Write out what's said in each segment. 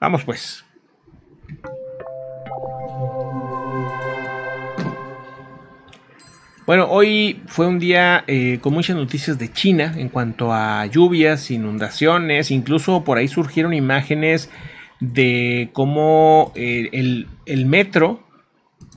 Vamos pues. Bueno, hoy fue un día eh, con muchas noticias de China en cuanto a lluvias, inundaciones, incluso por ahí surgieron imágenes de cómo eh, el metro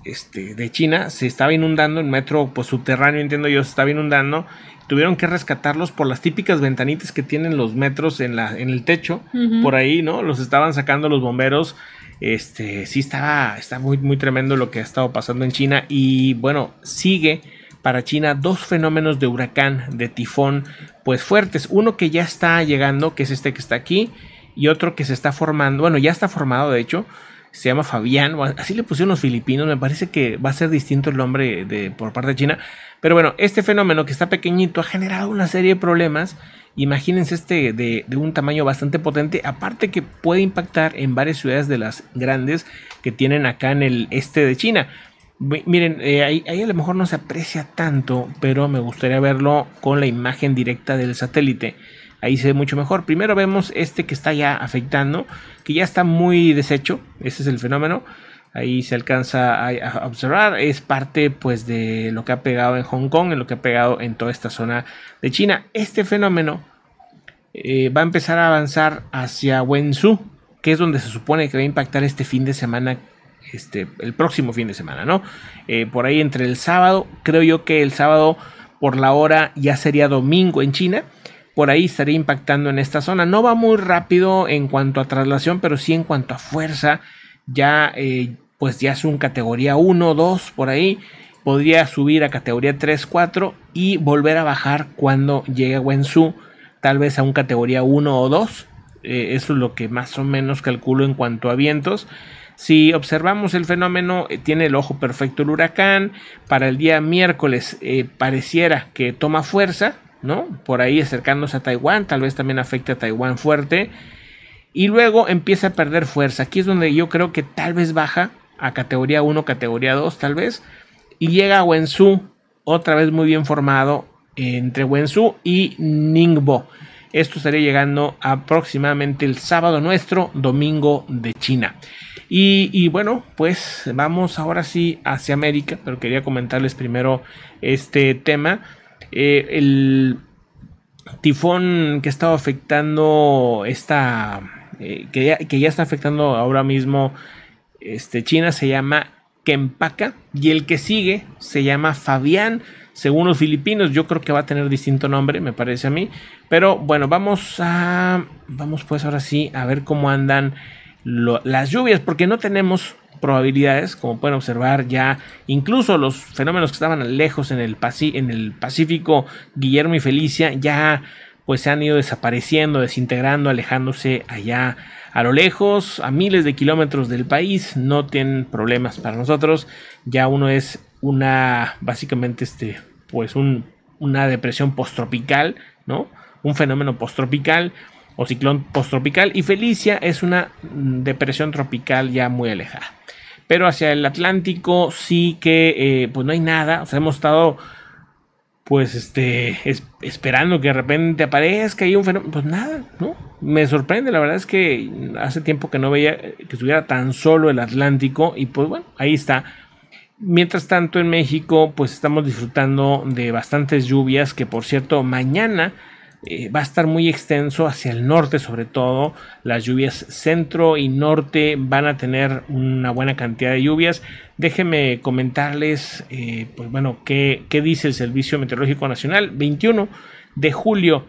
este, de China se estaba inundando, el metro subterráneo, entiendo yo, se estaba inundando. Tuvieron que rescatarlos por las típicas ventanitas que tienen los metros en, la, en el techo, por ahí, ¿no? Los estaban sacando los bomberos. Este, sí, estaba, está muy, muy tremendo lo que ha estado pasando en China. Y bueno, sigue para China dos fenómenos de huracán, de tifón, pues fuertes. Uno que ya está llegando, que es este que está aquí, y otro que se está formando, bueno, ya está formado de hecho, se llama Fabián, así le pusieron los filipinos, me parece que va a ser distinto el nombre de, por parte de China, pero bueno, este fenómeno que está pequeñito ha generado una serie de problemas, imagínense este de, un tamaño bastante potente, aparte que puede impactar en varias ciudades de las grandes que tienen acá en el este de China. Miren, eh, ahí, a lo mejor no se aprecia tanto, pero me gustaría verlo con la imagen directa del satélite. Ahí se ve mucho mejor. Primero vemos este que está ya afectando, que ya está muy deshecho. Ese es el fenómeno. Ahí se alcanza a, observar. Es parte pues de lo que ha pegado en Hong Kong, en lo que ha pegado en toda esta zona de China. Este fenómeno eh, va a empezar a avanzar hacia Wenzhou, que es donde se supone que va a impactar este fin de semana este, el próximo fin de semana, ¿no? Eh, por ahí entre el sábado, creo yo que el sábado por la hora ya sería domingo en China, por ahí estaría impactando en esta zona. No va muy rápido en cuanto a traslación, pero sí en cuanto a fuerza. Ya, eh, pues ya es un categoría 1, 2 por ahí. Podría subir a categoría 3, 4 y volver a bajar cuando llegue a Wenzhou, tal vez a un categoría 1 o 2. Eh, eso es lo que más o menos calculo en cuanto a vientos. Si observamos el fenómeno, eh, tiene el ojo perfecto el huracán. Para el día miércoles pareciera que toma fuerza, ¿no? Por ahí acercándose a Taiwán, tal vez también afecte a Taiwán fuerte. Y luego empieza a perder fuerza. Aquí es donde yo creo que tal vez baja a categoría 1, categoría 2, tal vez. Y llega a Wenzhou, otra vez muy bien formado, entre Wenzhou y Ningbo. Esto estaría llegando aproximadamente el sábado nuestro, domingo de China. Y, y, bueno, pues vamos ahora sí hacia América, pero quería comentarles primero este tema. Eh, el tifón que ha estado afectando esta, eh, que, ya, está afectando ahora mismo este, China se llama Kempaka y el que sigue se llama Fabián. Según los filipinos, yo creo que va a tener distinto nombre, me parece a mí. Pero bueno, vamos a. Vamos pues ahora sí a ver cómo andan las lluvias, porque no tenemos probabilidades, como pueden observar ya, incluso los fenómenos que estaban lejos en el, Pacífico, Guillermo y Felicia, ya pues se han ido desapareciendo, desintegrando, alejándose allá a lo lejos, a miles de kilómetros del país, no tienen problemas para nosotros, ya uno es una, básicamente este, pues una depresión tropical ¿no? Un fenómeno post tropical o ciclón posttropical y Felicia es una mm, depresión tropical ya muy alejada. Pero hacia el Atlántico sí que eh, pues no hay nada, o sea, hemos estado pues este esperando que de repente aparezca y un fenómeno, pues nada, ¿no? Me sorprende, la verdad es que hace tiempo que no veía eh, que estuviera tan solo el Atlántico y pues bueno, ahí está. Mientras tanto en México pues estamos disfrutando de bastantes lluvias que por cierto mañana eh, va a estar muy extenso hacia el norte sobre todo. Las lluvias centro y norte van a tener una buena cantidad de lluvias. Déjenme comentarles, eh, pues bueno, ¿qué, dice el Servicio Meteorológico Nacional. 21 de julio,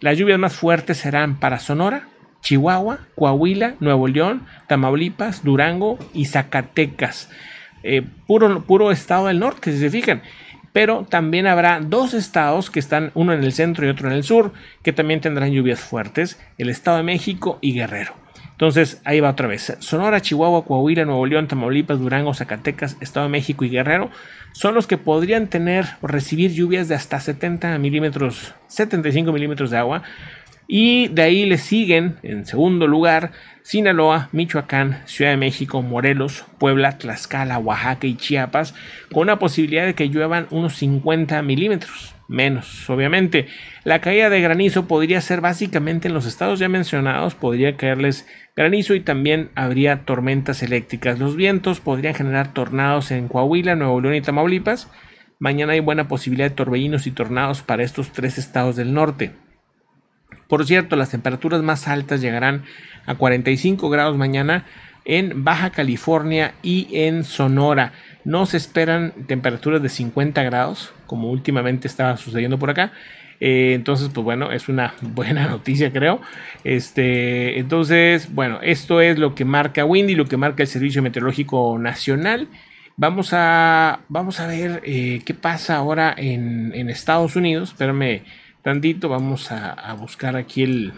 las lluvias más fuertes serán para Sonora, Chihuahua, Coahuila, Nuevo León, Tamaulipas, Durango y Zacatecas. Eh, puro, puro estado del norte, si se fijan pero también habrá dos estados que están, uno en el centro y otro en el sur, que también tendrán lluvias fuertes, el Estado de México y Guerrero. Entonces, ahí va otra vez. Sonora, Chihuahua, Coahuila, Nuevo León, Tamaulipas, Durango, Zacatecas, Estado de México y Guerrero son los que podrían tener o recibir lluvias de hasta 70 milímetros, 75 milímetros de agua. Y de ahí le siguen, en segundo lugar, Sinaloa, Michoacán, Ciudad de México, Morelos, Puebla, Tlaxcala, Oaxaca y Chiapas, con una posibilidad de que lluevan unos 50 milímetros, menos, obviamente. La caída de granizo podría ser básicamente en los estados ya mencionados, podría caerles granizo y también habría tormentas eléctricas. Los vientos podrían generar tornados en Coahuila, Nuevo León y Tamaulipas. Mañana hay buena posibilidad de torbellinos y tornados para estos tres estados del norte. Por cierto, las temperaturas más altas llegarán a 45 grados mañana en Baja California y en Sonora. No se esperan temperaturas de 50 grados, como últimamente estaba sucediendo por acá. Eh, entonces, pues bueno, es una buena noticia, creo. Este, entonces, bueno, esto es lo que marca Windy, lo que marca el Servicio Meteorológico Nacional. Vamos a, vamos a ver eh, qué pasa ahora en, en Estados Unidos. Espérame tantito. Vamos a, buscar aquí el.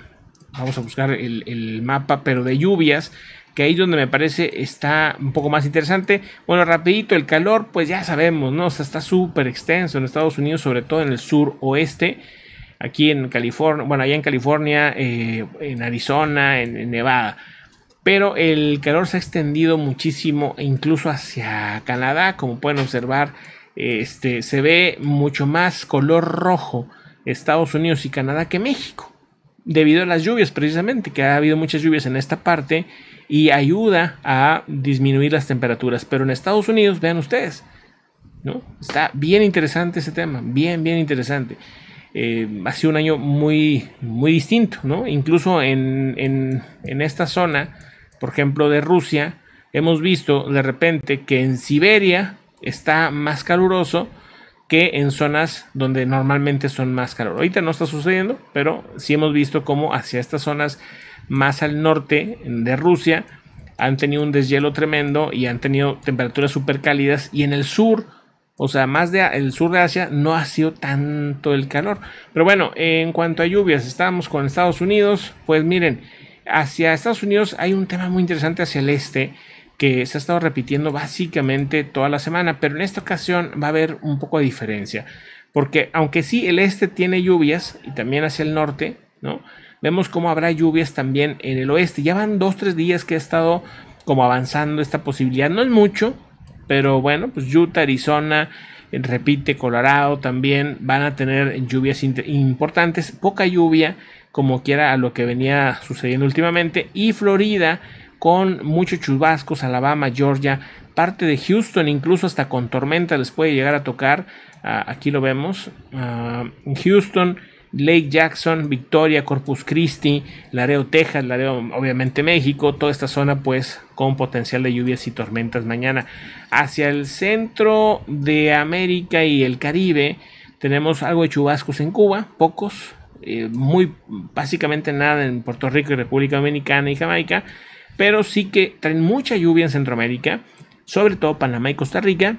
Vamos a buscar el, mapa, pero de lluvias que ahí donde me parece está un poco más interesante. Bueno, rapidito, el calor, pues ya sabemos, ¿no? O sea, está súper extenso en Estados Unidos, sobre todo en el sur oeste. Aquí en California, bueno, allá en California, eh, en Arizona, en, Nevada. Pero el calor se ha extendido muchísimo, e incluso hacia Canadá, como pueden observar, este, se ve mucho más color rojo Estados Unidos y Canadá que México. Debido a las lluvias precisamente, que ha habido muchas lluvias en esta parte y ayuda a disminuir las temperaturas. Pero en Estados Unidos, vean ustedes, ¿no? Está bien interesante ese tema, bien, bien interesante. Eh, ha sido un año muy, muy distinto, ¿no? Incluso en, en, en esta zona, por ejemplo, de Rusia, hemos visto de repente que en Siberia está más caluroso que en zonas donde normalmente son más calor. Ahorita no está sucediendo, pero sí hemos visto cómo hacia estas zonas más al norte de Rusia han tenido un deshielo tremendo y han tenido temperaturas súper cálidas y en el sur, o sea, más del el sur de Asia no ha sido tanto el calor. Pero bueno, en cuanto a lluvias, estábamos con Estados Unidos, pues miren, hacia Estados Unidos hay un tema muy interesante hacia el este que se ha estado repitiendo básicamente toda la semana, pero en esta ocasión va a haber un poco de diferencia, porque aunque sí el este tiene lluvias y también hacia el norte, ¿no? Vemos cómo habrá lluvias también en el oeste. Ya van dos, tres días que ha estado como avanzando esta posibilidad. No es mucho, pero bueno, pues Utah, Arizona, repite, Colorado también van a tener lluvias importantes. Poca lluvia, como quiera, a lo que venía sucediendo últimamente. Y Florida con muchos chubascos, Alabama, Georgia, parte de Houston, incluso hasta con tormenta les puede llegar a tocar. Ah, aquí lo vemos. Ah, Houston, Lake Jackson, Victoria, Corpus Christi, Laredo, Texas, Laredo, obviamente México, toda esta zona pues con potencial de lluvias y tormentas mañana. Hacia el centro de América y el Caribe tenemos algo de chubascos en Cuba, pocos, eh, muy básicamente nada en Puerto Rico y República Dominicana y Jamaica pero sí que traen mucha lluvia en Centroamérica, sobre todo Panamá y Costa Rica,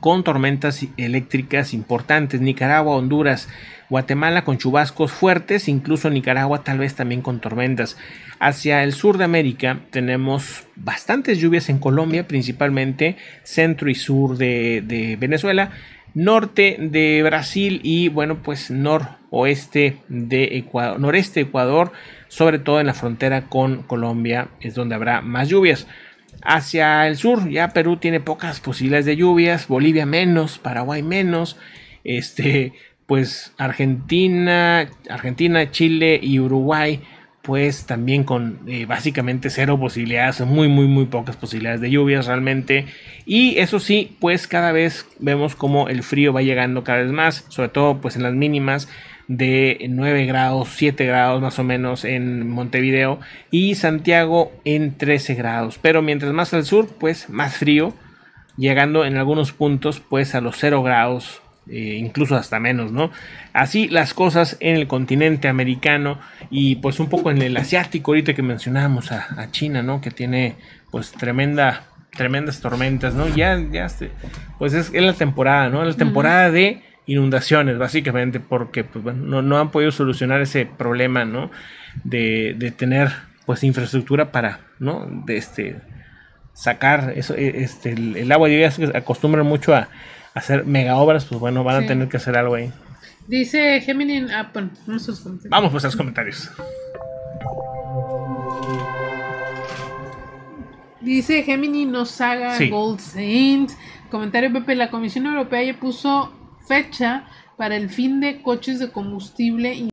con tormentas eléctricas importantes, Nicaragua, Honduras, Guatemala con chubascos fuertes, incluso Nicaragua tal vez también con tormentas. Hacia el sur de América tenemos bastantes lluvias en Colombia, principalmente centro y sur de, Venezuela, norte de Brasil y bueno pues norte oeste de Ecuador, noreste de Ecuador, sobre todo en la frontera con Colombia, es donde habrá más lluvias. Hacia el sur, ya Perú tiene pocas posibilidades de lluvias, Bolivia menos, Paraguay menos, este, pues Argentina, Argentina, Chile y Uruguay, pues también con eh, básicamente cero posibilidades, muy, muy, muy pocas posibilidades de lluvias realmente. Y eso sí, pues cada vez vemos como el frío va llegando cada vez más, sobre todo pues en las mínimas de 9 grados, 7 grados más o menos en Montevideo y Santiago en 13 grados. Pero mientras más al sur, pues más frío, llegando en algunos puntos pues a los 0 grados eh, incluso hasta menos, ¿no? Así las cosas en el continente americano y pues un poco en el asiático, ahorita que mencionábamos a, a, China, ¿no? Que tiene pues tremenda, tremendas tormentas, ¿no? Ya, ya, este, pues es, es la temporada, ¿no? La temporada de inundaciones, básicamente, porque pues, no, han podido solucionar ese problema, ¿no? De, tener pues infraestructura para, ¿no? De este sacar eso, e, este, el, agua, ya se acostumbran mucho a, hacer mega obras, pues bueno, van a tener que hacer algo ahí. Dice Gemini, ah, vamos a los comentarios. pues a los comentarios. Dice Gemini no saga Gold Saint. Comentario Pepe, la Comisión Europea ya puso fecha para el fin de coches de combustible